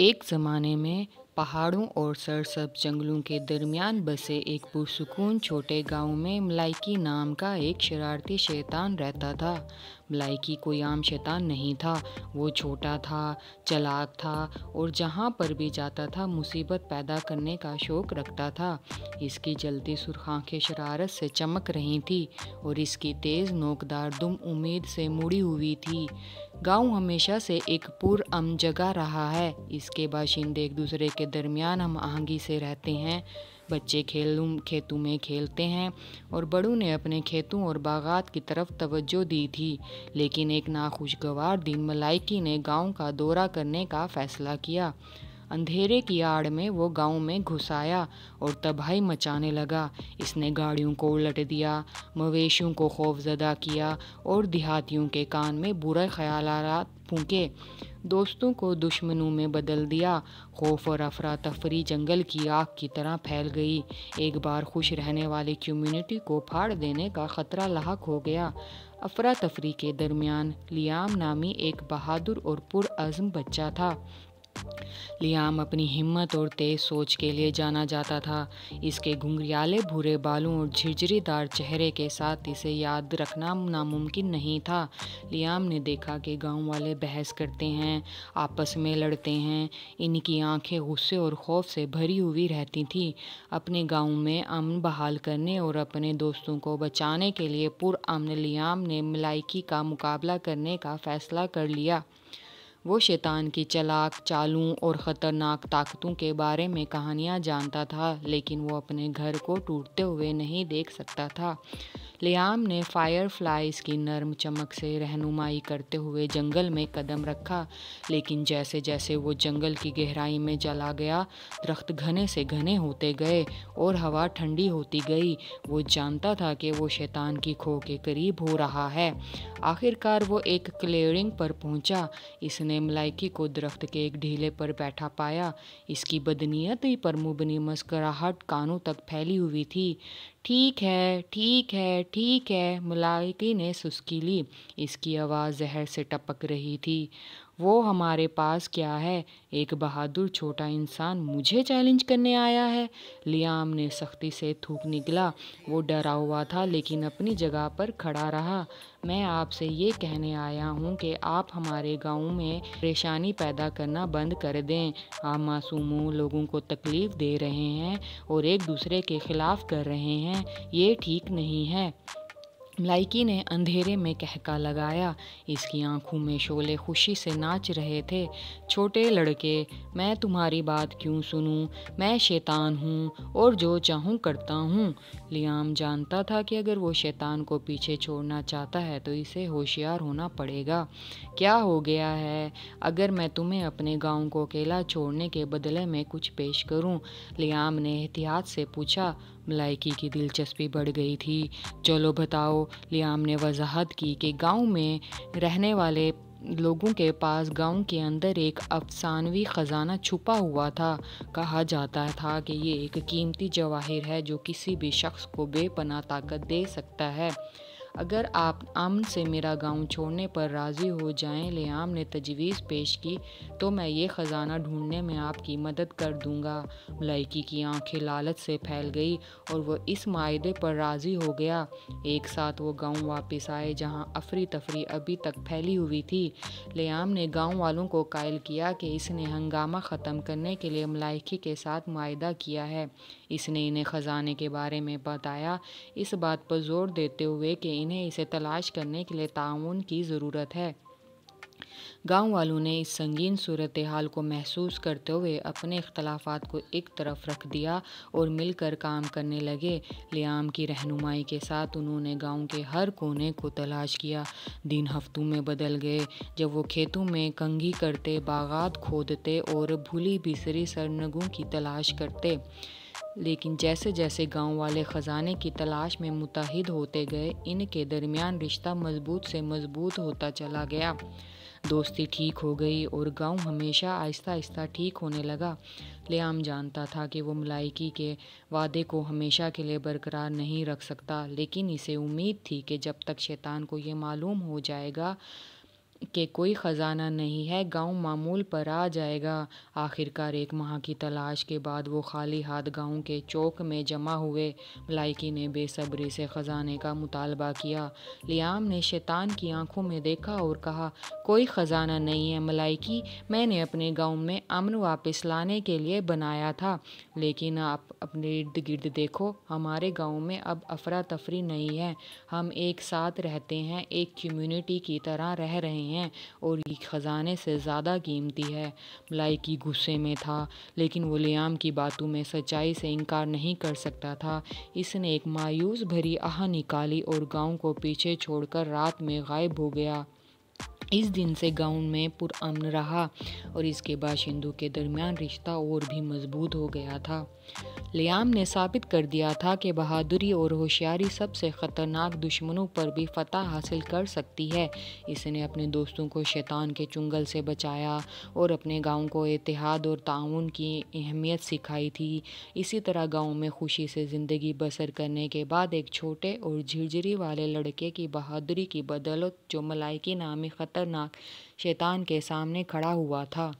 एक ज़माने में पहाड़ों और सरसब जंगलों के दरमियान बसे एक पुरसकून छोटे गांव में मलाइकी नाम का एक शरारती शैतान रहता था मलाइकी कोई आम शैतान नहीं था वो छोटा था चलाक था और जहां पर भी जाता था मुसीबत पैदा करने का शौक़ रखता था इसकी जलती सुर्ख आँखें शरारत से चमक रही थी और इसकी तेज़ नोकदार दुम उम्मीद से मुड़ी हुई थी गांव हमेशा से एक अम जगह रहा है इसके बाशिंदे एक दूसरे के दरमियान हम आहंगी से रहते हैं बच्चे खेलों खेतों में खेलते हैं और बड़ों ने अपने खेतों और बागात की तरफ तवज्जो दी थी लेकिन एक नाखुशगवार दिन मलाइकी ने गांव का दौरा करने का फ़ैसला किया अंधेरे की आड़ में वो गांव में घुस आया और तबाही मचाने लगा इसने गाड़ियों को उलट दिया मवेशियों को खौफजदा किया और देहातियों के कान में बुरे ख्याल फूके दोस्तों को दुश्मनों में बदल दिया खौफ और अफरा तफरी जंगल की आग की तरह फैल गई एक बार खुश रहने वाली कम्युनिटी को फाड़ देने का ख़तरा लाक हो गया अफरा तफरी के दरमियान लियाम नामी एक बहादुर और पुरज़म बच्चा था लियाम अपनी हिम्मत और तेज सोच के लिए जाना जाता था इसके घुंघरियाले भूरे बालों और झिझरीदार चेहरे के साथ इसे याद रखना नामुमकिन नहीं था लियाम ने देखा कि गांव वाले बहस करते हैं आपस में लड़ते हैं इनकी आंखें गुस्से और खौफ से भरी हुई रहती थी अपने गांव में अमन बहाल करने और अपने दोस्तों को बचाने के लिए पुरअमन लियाम ने मलाइकी का मुकाबला करने का फैसला कर लिया वो शैतान की चलाक चालों और ख़तरनाक ताकतों के बारे में कहानियाँ जानता था लेकिन वो अपने घर को टूटते हुए नहीं देख सकता था लियाम ने फायरफ्लाइज की नर्म चमक से रहनुमाई करते हुए जंगल में कदम रखा लेकिन जैसे जैसे वो जंगल की गहराई में चला गया दरख्त घने से घने होते गए और हवा ठंडी होती गई वो जानता था कि वो शैतान की खो के करीब हो रहा है आखिरकार वो एक क्लेयरिंग पर पहुंचा इसने मलाइकी को दरख्त के एक ढीले पर बैठा पाया इसकी ही पर मुबनी मुस्कराहट कानों तक फैली हुई थी ठीक है ठीक है ठीक है मलाइकी ने सुस्की ली इसकी आवाज़ जहर से टपक रही थी वो हमारे पास क्या है एक बहादुर छोटा इंसान मुझे चैलेंज करने आया है लियाम ने सख्ती से थूक निकला वो डरा हुआ था लेकिन अपनी जगह पर खड़ा रहा मैं आपसे ये कहने आया हूँ कि आप हमारे गांव में परेशानी पैदा करना बंद कर दें आप मासूमों लोगों को तकलीफ़ दे रहे हैं और एक दूसरे के ख़िलाफ़ कर रहे हैं ये ठीक नहीं है लाइकी ने अंधेरे में कहका लगाया इसकी आंखों में शोले खुशी से नाच रहे थे छोटे लड़के मैं तुम्हारी बात क्यों सुनूं मैं शैतान हूँ और जो चाहूँ करता हूँ लियाम जानता था कि अगर वो शैतान को पीछे छोड़ना चाहता है तो इसे होशियार होना पड़ेगा क्या हो गया है अगर मैं तुम्हें अपने गांव को अकेला छोड़ने के बदले में कुछ पेश करूं? लियाम ने एहतियात से पूछा मलाइकी की दिलचस्पी बढ़ गई थी चलो बताओ लियाम ने वजाहत की कि गांव में रहने वाले लोगों के पास गांव के अंदर एक अफसानवी ख़जाना छुपा हुआ था कहा जाता था कि ये एक कीमती जवाहिर है जो किसी भी शख्स को बेपना ताकत दे सकता है अगर आप अमन से मेरा गांव छोड़ने पर राज़ी हो जाएं लेआम ने तजवीज़ पेश की तो मैं ये ख़जाना ढूंढने में आपकी मदद कर दूंगा मलाइकी की आंखें लालच से फैल गई और वह इस माहे पर राज़ी हो गया एक साथ वो गांव वापस आए जहां अफरी तफरी अभी तक फैली हुई थी लेआम ने गांव वालों को कायल किया कि इसने हंगामा ख़त्म करने के लिए मलाइकी के साथ माह किया है इसने इन्हें ख़जाने के बारे में बताया इस बात पर जोर देते हुए कि इन्हें इसे तलाश करने के लिए ताउन की ज़रूरत है गांव वालों ने इस संगीन सूरत हाल को महसूस करते हुए अपने अख्तलाफात को एक तरफ रख दिया और मिलकर काम करने लगे लियाम की रहनुमाई के साथ उन्होंने गांव के हर कोने को तलाश किया दिन हफ्तों में बदल गए जब वो खेतों में कंघी करते बागात खोदते और भूली बिसरी सरनगों की तलाश करते लेकिन जैसे जैसे गांव वाले ख़जाने की तलाश में मुतहद होते गए इनके दरमियान रिश्ता मजबूत से मजबूत होता चला गया दोस्ती ठीक हो गई और गांव हमेशा आहिस्ता आहिस्ता ठीक होने लगा लियाम जानता था कि वो मलाइकी के वादे को हमेशा के लिए बरकरार नहीं रख सकता लेकिन इसे उम्मीद थी कि जब तक शैतान को ये मालूम हो जाएगा के कोई ख़जाना नहीं है गांव मामूल पर आ जाएगा आखिरकार एक माह की तलाश के बाद वो खाली हाथ गांव के चौक में जमा हुए मलाइकी ने बेसब्री से ख़जाने का मुतालबा किया लियाम ने शैतान की आंखों में देखा और कहा कोई ख़जाना नहीं है मलाइकी मैंने अपने गांव में अमन वापस लाने के लिए बनाया था लेकिन आप अपने इर्द गिर्द देखो हमारे गाँव में अब अफरा तफरी नहीं है हम एक साथ रहते हैं एक कम्यूनिटी की तरह रह रहे हैं हैं और ये ख़जाने से ज़्यादा कीमती है मलाइकी गुस्से में था लेकिन वो लियाम की बातों में सच्चाई से इनकार नहीं कर सकता था इसने एक मायूस भरी आह निकाली और गांव को पीछे छोड़कर रात में गायब हो गया इस दिन से गांव में पुरान रहा और इसके बाशिंदों के दरमियान रिश्ता और भी मजबूत हो गया था लियाम ने साबित कर दिया था कि बहादुरी और होशियारी सबसे ख़तरनाक दुश्मनों पर भी फतह हासिल कर सकती है इसने अपने दोस्तों को शैतान के चुंगल से बचाया और अपने गांव को इतिहाद और ताउन की अहमियत सिखाई थी इसी तरह गांव में खुशी से ज़िंदगी बसर करने के बाद एक छोटे और झिरझिरी वाले लड़के की बहादुरी की बदौलत जो मलाइकी नामी ख़त खतरनाक शैतान के सामने खड़ा हुआ था